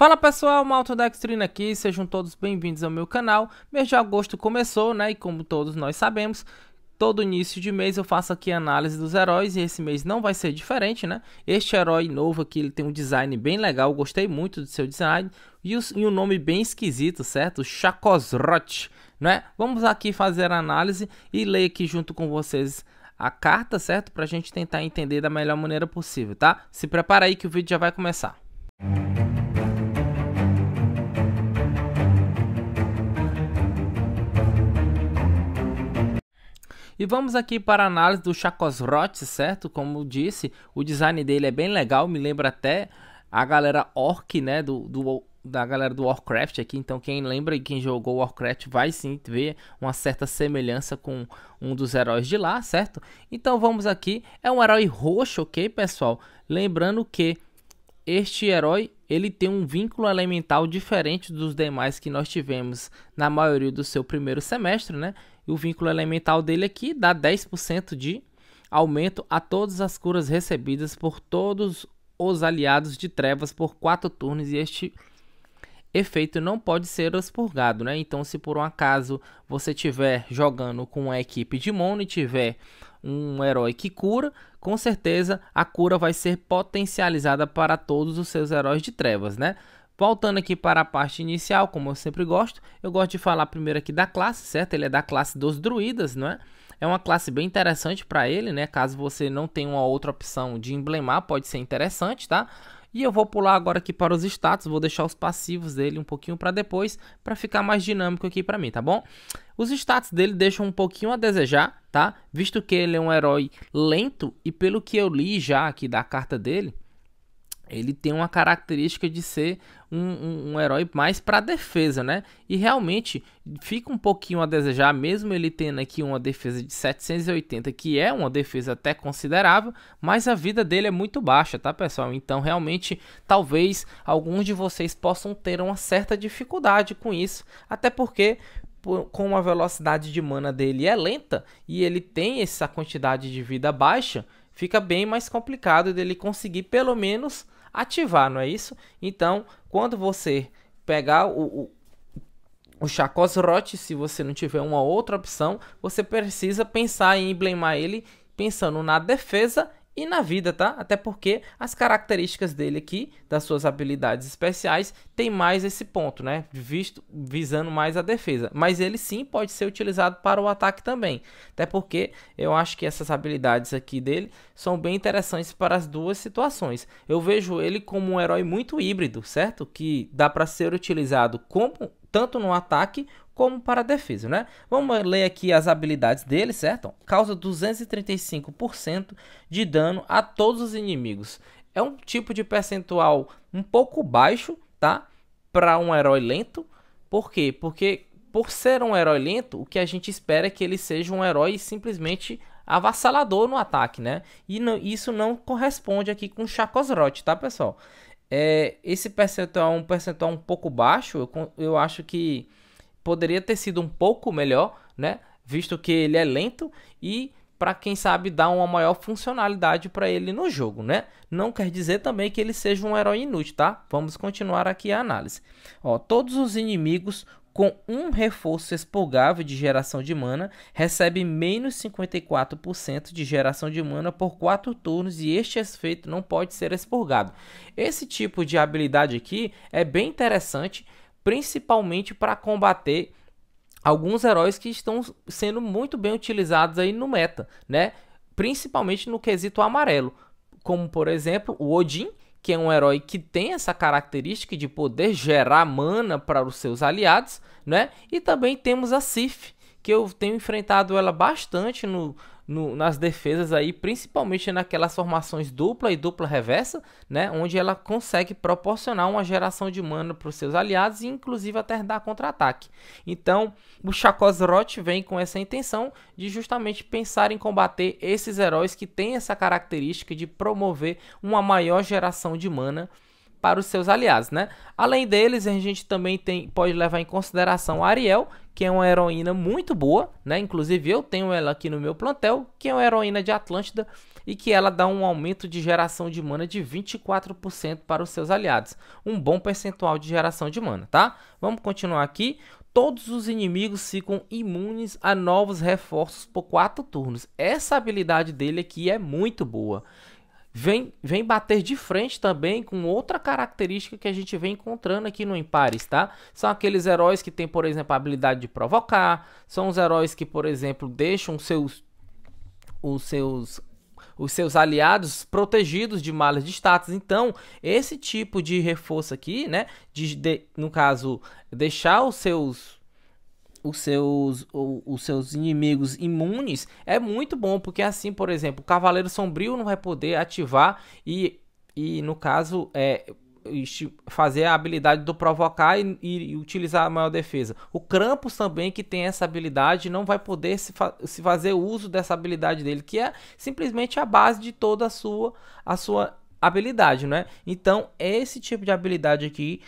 Fala pessoal, Malta Dextrina aqui, sejam todos bem-vindos ao meu canal. Mês de agosto começou, né? E como todos nós sabemos, todo início de mês eu faço aqui análise dos heróis e esse mês não vai ser diferente, né? Este herói novo aqui, ele tem um design bem legal, gostei muito do seu design e, o, e um nome bem esquisito, certo? Chacosrot, né? Vamos aqui fazer a análise e ler aqui junto com vocês a carta, certo? Pra gente tentar entender da melhor maneira possível, tá? Se prepara aí que o vídeo já vai começar. E vamos aqui para a análise do Chacosrot, certo? Como disse, o design dele é bem legal, me lembra até a galera Orc, né? Do, do, da galera do Warcraft aqui. Então, quem lembra e quem jogou Warcraft vai sim ver uma certa semelhança com um dos heróis de lá, certo? Então, vamos aqui. É um herói roxo, ok, pessoal? Lembrando que este herói ele tem um vínculo elemental diferente dos demais que nós tivemos na maioria do seu primeiro semestre, né? E o vínculo elemental dele aqui dá 10% de aumento a todas as curas recebidas por todos os aliados de trevas por 4 turnos e este efeito não pode ser expurgado, né? Então, se por um acaso você tiver jogando com a equipe de mono e tiver um herói que cura, com certeza a cura vai ser potencializada para todos os seus heróis de trevas, né? Voltando aqui para a parte inicial, como eu sempre gosto, eu gosto de falar primeiro aqui da classe, certo? Ele é da classe dos druidas, não é? É uma classe bem interessante para ele, né? Caso você não tenha uma outra opção de emblemar, pode ser interessante, tá? E eu vou pular agora aqui para os status, vou deixar os passivos dele um pouquinho para depois, para ficar mais dinâmico aqui para mim, tá bom? Os status dele deixam um pouquinho a desejar, tá? Visto que ele é um herói lento e pelo que eu li já aqui da carta dele, ele tem uma característica de ser um, um, um herói mais para defesa, né? E realmente fica um pouquinho a desejar, mesmo ele tendo aqui uma defesa de 780, que é uma defesa até considerável, mas a vida dele é muito baixa, tá, pessoal? Então, realmente, talvez alguns de vocês possam ter uma certa dificuldade com isso, até porque com a velocidade de mana dele é lenta e ele tem essa quantidade de vida baixa, fica bem mais complicado dele conseguir pelo menos ativar, não é isso? Então, quando você pegar o, o o Chacos Rote, se você não tiver uma outra opção, você precisa pensar em emblemar ele pensando na defesa e na vida, tá? Até porque as características dele aqui, das suas habilidades especiais, tem mais esse ponto, né? Visto, visando mais a defesa. Mas ele sim pode ser utilizado para o ataque também. Até porque eu acho que essas habilidades aqui dele são bem interessantes para as duas situações. Eu vejo ele como um herói muito híbrido, certo? Que dá para ser utilizado como tanto no ataque como para defesa, né? Vamos ler aqui as habilidades dele, certo? Causa 235% de dano a todos os inimigos. É um tipo de percentual um pouco baixo, tá? Para um herói lento. Por quê? Porque por ser um herói lento, o que a gente espera é que ele seja um herói simplesmente avassalador no ataque, né? E não, isso não corresponde aqui com Chacosrote, tá, pessoal? É, esse percentual é um percentual um pouco baixo, eu, eu acho que poderia ter sido um pouco melhor, né? Visto que ele é lento e para quem sabe dar uma maior funcionalidade para ele no jogo, né? Não quer dizer também que ele seja um herói inútil, tá? Vamos continuar aqui a análise. Ó, todos os inimigos com um reforço expurgável de geração de mana recebem menos 54% de geração de mana por 4 turnos e este efeito não pode ser expurgado. Esse tipo de habilidade aqui é bem interessante principalmente para combater alguns heróis que estão sendo muito bem utilizados aí no meta, né? Principalmente no quesito amarelo, como por exemplo o Odin, que é um herói que tem essa característica de poder gerar mana para os seus aliados, né? E também temos a Sif, que eu tenho enfrentado ela bastante no, no, nas defesas aí, principalmente naquelas formações dupla e dupla reversa, né, onde ela consegue proporcionar uma geração de mana para os seus aliados e inclusive até dar contra-ataque. Então, o Chakozrot vem com essa intenção de justamente pensar em combater esses heróis que têm essa característica de promover uma maior geração de mana para os seus aliados, né? Além deles, a gente também tem, pode levar em consideração a Ariel, que é uma heroína muito boa, né? Inclusive eu tenho ela aqui no meu plantel, que é uma heroína de Atlântida e que ela dá um aumento de geração de mana de 24% para os seus aliados. Um bom percentual de geração de mana, tá? Vamos continuar aqui. Todos os inimigos ficam imunes a novos reforços por 4 turnos. Essa habilidade dele aqui é muito boa vem, vem bater de frente também com outra característica que a gente vem encontrando aqui no Impares tá? São aqueles heróis que têm, por exemplo, a habilidade de provocar, são os heróis que, por exemplo, deixam seus os seus os seus aliados protegidos de malas de status. Então, esse tipo de reforço aqui, né, de, de no caso deixar os seus os seus, os seus inimigos imunes é muito bom, porque assim, por exemplo, o Cavaleiro Sombrio não vai poder ativar e, e no caso, é, fazer a habilidade do provocar e, e, utilizar a maior defesa. O Krampus também, que tem essa habilidade, não vai poder se, fa se fazer uso dessa habilidade dele, que é simplesmente a base de toda a sua, a sua habilidade, né? Então, esse tipo de habilidade aqui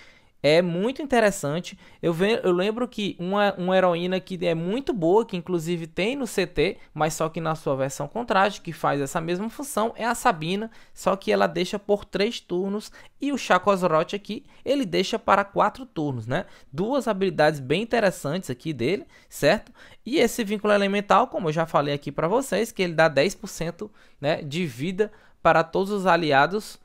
é muito interessante. Eu, ve, eu lembro que uma, uma heroína que é muito boa, que inclusive tem no CT, mas só que na sua versão contraste, que faz essa mesma função, é a Sabina, só que ela deixa por três turnos. E o Chacosrot aqui, ele deixa para quatro turnos, né? Duas habilidades bem interessantes aqui dele, certo? E esse vínculo elemental, como eu já falei aqui para vocês, que ele dá 10% né, de vida para todos os aliados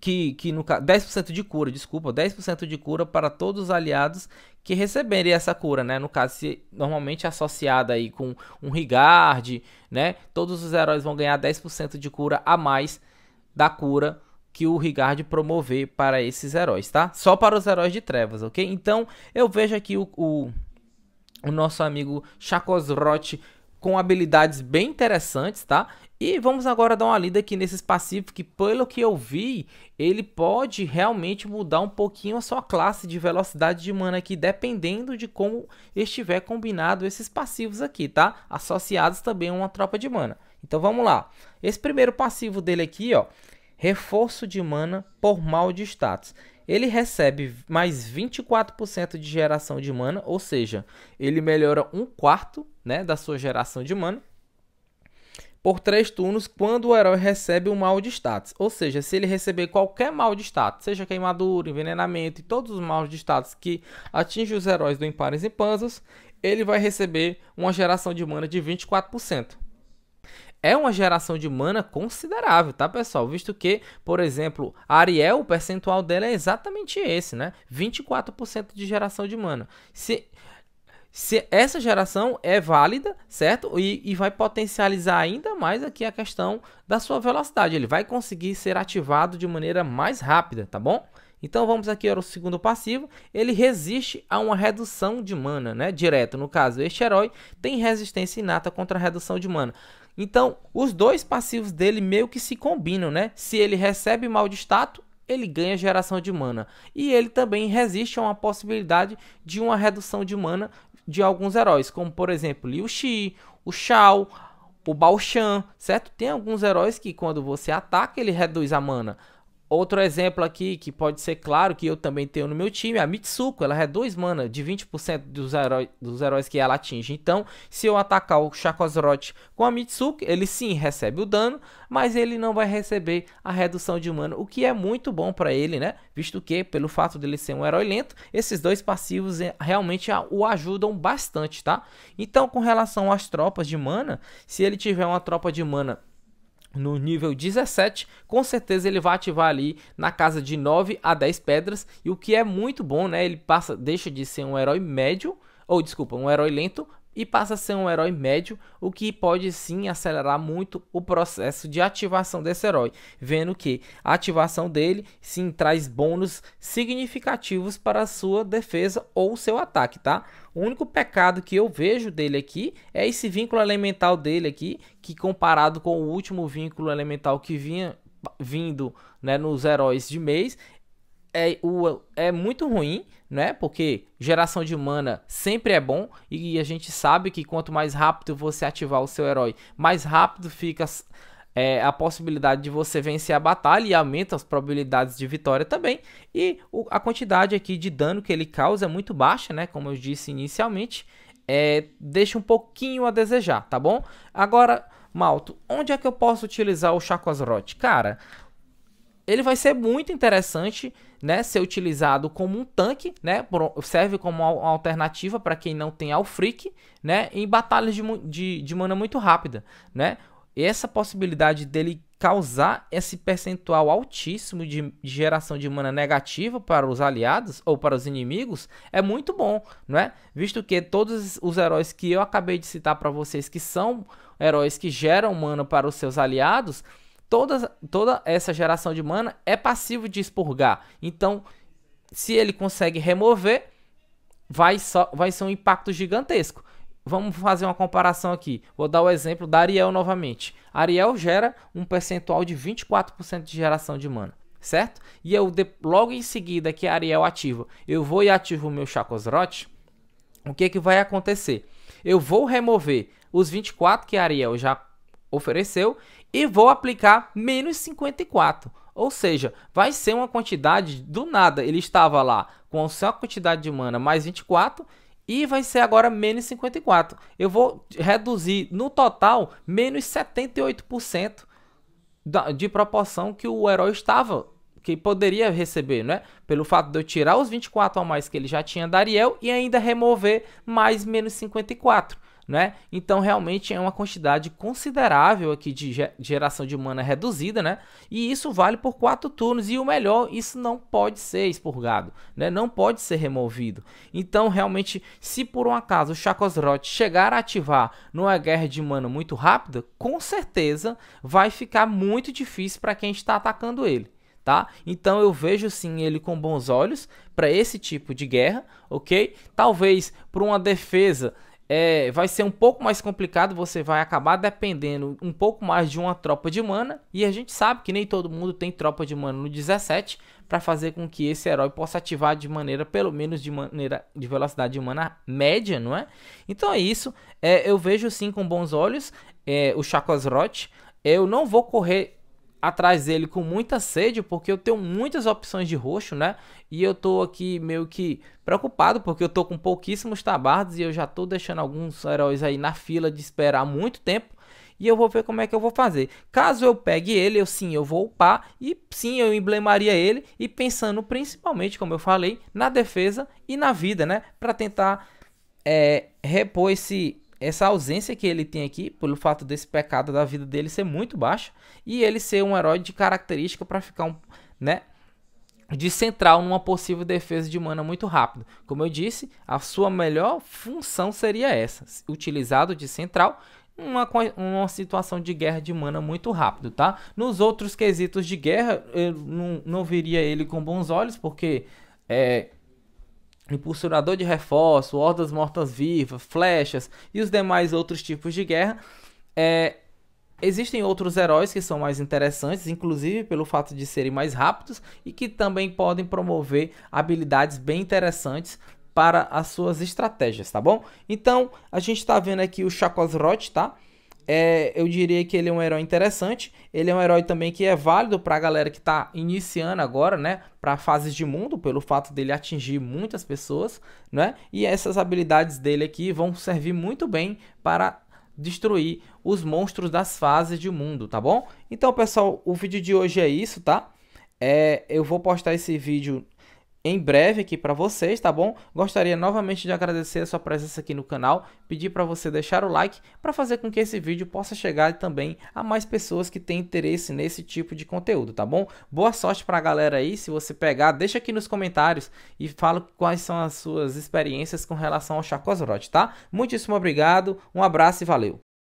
que, que no caso, 10% de cura, desculpa, 10% de cura para todos os aliados que receberem essa cura, né? No caso, se normalmente associada aí com um Rigard, né? Todos os heróis vão ganhar 10% de cura a mais da cura que o Rigard promover para esses heróis, tá? Só para os heróis de trevas, ok? Então, eu vejo aqui o, o, o nosso amigo Chacosrote com habilidades bem interessantes, tá? E vamos agora dar uma lida aqui nesses passivos que, pelo que eu vi, ele pode realmente mudar um pouquinho a sua classe de velocidade de mana aqui, dependendo de como estiver combinado esses passivos aqui, tá? Associados também a uma tropa de mana. Então vamos lá. Esse primeiro passivo dele aqui, ó, reforço de mana por mal de status. Ele recebe mais 24% de geração de mana, ou seja, ele melhora um quarto né, da sua geração de mana por três turnos quando o herói recebe um mal de status. Ou seja, se ele receber qualquer mal de status, seja queimadura, envenenamento e todos os maus de status que atingem os heróis do Impares e Panzas, ele vai receber uma geração de mana de 24%. É uma geração de mana considerável, tá, pessoal? Visto que, por exemplo, Ariel, o percentual dela é exatamente esse, né? 24% de geração de mana. Se se essa geração é válida, certo? E, e, vai potencializar ainda mais aqui a questão da sua velocidade. Ele vai conseguir ser ativado de maneira mais rápida, tá bom? Então vamos aqui ao segundo passivo. Ele resiste a uma redução de mana, né? Direto, no caso, este herói tem resistência inata contra a redução de mana. Então, os dois passivos dele meio que se combinam, né? Se ele recebe mal de status, ele ganha geração de mana. E ele também resiste a uma possibilidade de uma redução de mana de alguns heróis, como por exemplo Liu Xi, o Shao, o Baoshan, certo? Tem alguns heróis que quando você ataca ele reduz a mana. Outro exemplo aqui que pode ser claro, que eu também tenho no meu time, é a Mitsuko. Ela reduz é mana de 20% dos, dos heróis que ela atinge. Então, se eu atacar o Shakozrot com a Mitsuko, ele sim recebe o dano, mas ele não vai receber a redução de mana, o que é muito bom para ele, né? Visto que, pelo fato dele ser um herói lento, esses dois passivos eh, realmente o ajudam bastante, tá? Então, com relação às tropas de mana, se ele tiver uma tropa de mana no nível 17, com certeza ele vai ativar ali na casa de 9 a 10 pedras, e o que é muito bom, né? Ele passa, deixa de ser um herói médio, ou desculpa, um herói lento e passa a ser um herói médio, o que pode sim acelerar muito o processo de ativação desse herói, vendo que a ativação dele sim traz bônus significativos para a sua defesa ou seu ataque, tá? O único pecado que eu vejo dele aqui é esse vínculo elemental dele aqui, que comparado com o último vínculo elemental que vinha vindo né, nos heróis de mês, é, o, é muito ruim, né? Porque geração de mana sempre é bom e a gente sabe que quanto mais rápido você ativar o seu herói, mais rápido fica é, a possibilidade de você vencer a batalha e aumenta as probabilidades de vitória também. E o, a quantidade aqui de dano que ele causa é muito baixa, né? Como eu disse inicialmente, é, deixa um pouquinho a desejar, tá bom? Agora, Malto, onde é que eu posso utilizar o Chakosrot? Cara, ele vai ser muito interessante, né, ser utilizado como um tanque, né, serve como uma alternativa para quem não tem alfric, né, em batalhas de, de, de mana muito rápida, né. essa possibilidade dele causar esse percentual altíssimo de, de, geração de mana negativa para os aliados ou para os inimigos é muito bom, não é? Visto que todos os heróis que eu acabei de citar para vocês que são heróis que geram mana para os seus aliados, toda, toda essa geração de mana é passivo de expurgar. Então, se ele consegue remover, vai, só, vai ser um impacto gigantesco. Vamos fazer uma comparação aqui. Vou dar o exemplo da Ariel novamente. A Ariel gera um percentual de 24% de geração de mana, certo? E eu de, logo em seguida que a Ariel ativa, eu vou e ativo o meu Chacosrot. O que, é que vai acontecer? Eu vou remover os 24 que a Ariel já ofereceu e vou aplicar menos 54. Ou seja, vai ser uma quantidade do nada. Ele estava lá com a sua quantidade de mana mais 24 e vai ser agora menos 54. Eu vou reduzir no total menos 78% de proporção que o herói estava que poderia receber, né? Pelo fato de eu tirar os 24 a mais que ele já tinha da Ariel e ainda remover mais menos 54 né? Então realmente é uma quantidade considerável aqui de geração de mana reduzida, né? E isso vale por quatro turnos e o melhor, isso não pode ser expurgado, né? Não pode ser removido. Então realmente, se por um acaso o Chakosrot chegar a ativar numa guerra de mana muito rápida, com certeza vai ficar muito difícil para quem está atacando ele. Tá? Então eu vejo sim ele com bons olhos para esse tipo de guerra, ok? Talvez para uma defesa é, vai ser um pouco mais complicado, você vai acabar dependendo um pouco mais de uma tropa de mana, e a gente sabe que nem todo mundo tem tropa de mana no 17 para fazer com que esse herói possa ativar de maneira, pelo menos de maneira de velocidade de mana média, não é? Então é isso, é, eu vejo sim com bons olhos é, o Chakras eu não vou correr atrás dele com muita sede, porque eu tenho muitas opções de roxo, né? E eu tô aqui meio que preocupado, porque eu tô com pouquíssimos tabardos e eu já tô deixando alguns heróis aí na fila de esperar muito tempo. E eu vou ver como é que eu vou fazer. Caso eu pegue ele, eu sim, eu vou upar. E sim, eu emblemaria ele. E pensando principalmente, como eu falei, na defesa e na vida, né? Para tentar é, repor esse essa ausência que ele tem aqui, pelo fato desse pecado da vida dele ser muito baixo, e ele ser um herói de característica para ficar um, né, de central numa possível defesa de mana muito rápido. Como eu disse, a sua melhor função seria essa, utilizado de central uma, uma situação de guerra de mana muito rápido, tá? Nos outros quesitos de guerra, eu não, não veria ele com bons olhos, porque é, impulsionador de reforço, hordas mortas-vivas, flechas e os demais outros tipos de guerra. É, existem outros heróis que são mais interessantes, inclusive pelo fato de serem mais rápidos e que também podem promover habilidades bem interessantes para as suas estratégias, tá bom? Então, a gente está vendo aqui o Chacosrot, tá? É, eu diria que ele é um herói interessante. Ele é um herói também que é válido para a galera que está iniciando agora, né? Para fases de mundo, pelo fato dele atingir muitas pessoas, né? E essas habilidades dele aqui vão servir muito bem para destruir os monstros das fases de mundo, tá bom? Então, pessoal, o vídeo de hoje é isso, tá? É, eu vou postar esse vídeo em breve aqui para vocês, tá bom? Gostaria novamente de agradecer a sua presença aqui no canal, pedir para você deixar o like para fazer com que esse vídeo possa chegar também a mais pessoas que têm interesse nesse tipo de conteúdo, tá bom? Boa sorte para a galera aí, se você pegar, deixa aqui nos comentários e fala quais são as suas experiências com relação ao Chacozorote, tá? Muitíssimo obrigado, um abraço e valeu!